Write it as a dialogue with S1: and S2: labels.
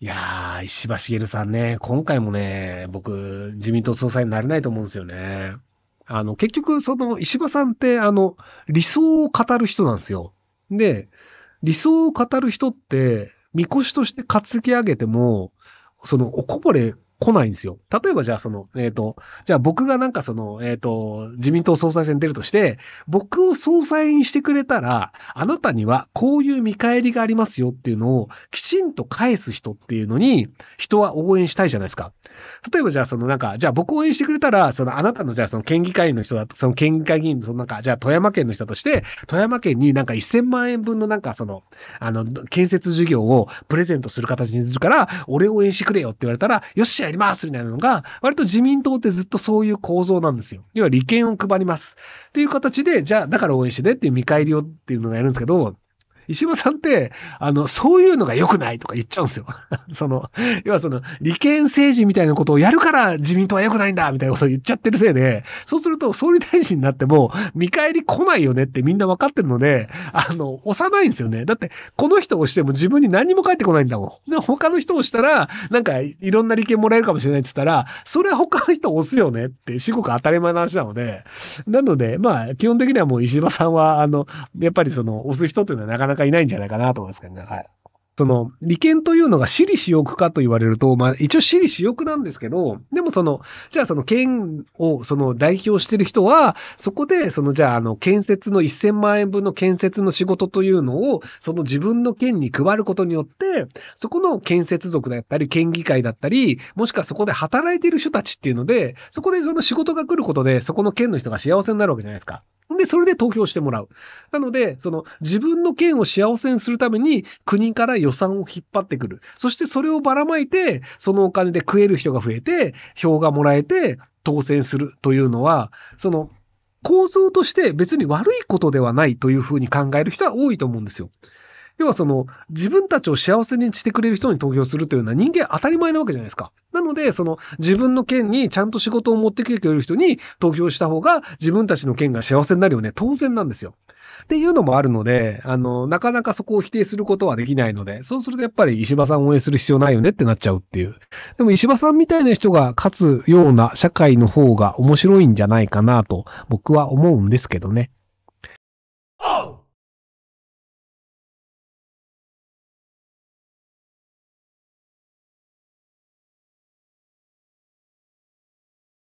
S1: いやー、石破茂さんね、今回もね、僕、自民党総裁になれないと思うんですよね。あの、結局、その、石破さんって、あの、理想を語る人なんですよ。で、理想を語る人って、みこしとして担ぎ上げても、その、おこぼれ来ないんですよ。例えばじゃあその、えっ、ー、と、じゃあ僕がなんかその、えっ、ー、と、自民党総裁選出るとして、僕を総裁にしてくれたら、あなたにはこういう見返りがありますよっていうのをきちんと返す人っていうのに、人は応援したいじゃないですか。例えばじゃあそのなんか、じゃあ僕応援してくれたら、そのあなたのじゃあその県議会の人だと、その県議会議員のそのなんか、じゃあ富山県の人として、富山県になんか1000万円分のなんかその、あの、建設事業をプレゼントする形にするから、俺応援してくれよって言われたら、よっしゃやりますみたいなのが、割と自民党ってずっとそういう構造なんですよ。要は利権を配ります。っていう形で、じゃあ、だから応援してねっていう見返りをっていうのがやるんですけど、石破さんって、あの、そういうのが良くないとか言っちゃうんですよ。その、要はその、利権政治みたいなことをやるから自民党は良くないんだみたいなことを言っちゃってるせいで、そうすると総理大臣になっても、見返り来ないよねってみんな分かってるので、あの、押さないんですよね。だって、この人をしても自分に何も返ってこないんだもん。で、他の人をしたら、なんか、いろんな利権もらえるかもしれないって言ったら、それは他の人押すよねって、至極当たり前の話なので、なので、まあ、基本的にはもう石破さんは、あの、やっぱりその、押す人っていうのはなかなかかいないんじゃないかなと思いますけどね。はい。その、利権というのが私利私欲かと言われると、まあ一応私利私欲なんですけど、でもその、じゃあその県をその代表してる人は、そこでそのじゃああの建設の1000万円分の建設の仕事というのを、その自分の県に配ることによって、そこの建設族だったり、県議会だったり、もしくはそこで働いてる人たちっていうので、そこでその仕事が来ることで、そこの県の人が幸せになるわけじゃないですか。で、それで投票してもらう。なので、その自分の県を幸せにするために国から予算を引っ張ってくる。そしてそれをばらまいて、そのお金で食える人が増えて、票がもらえて当選するというのは、その構造として別に悪いことではないというふうに考える人は多いと思うんですよ。要はその、自分たちを幸せにしてくれる人に投票するというのは人間当たり前なわけじゃないですか。なので、その、自分の県にちゃんと仕事を持ってきてくれる人に投票した方が、自分たちの県が幸せになるよね。当然なんですよ。っていうのもあるので、あの、なかなかそこを否定することはできないので、そうするとやっぱり石破さんを応援する必要ないよねってなっちゃうっていう。でも石破さんみたいな人が勝つような社会の方が面白いんじゃないかなと僕は思うんですけどね。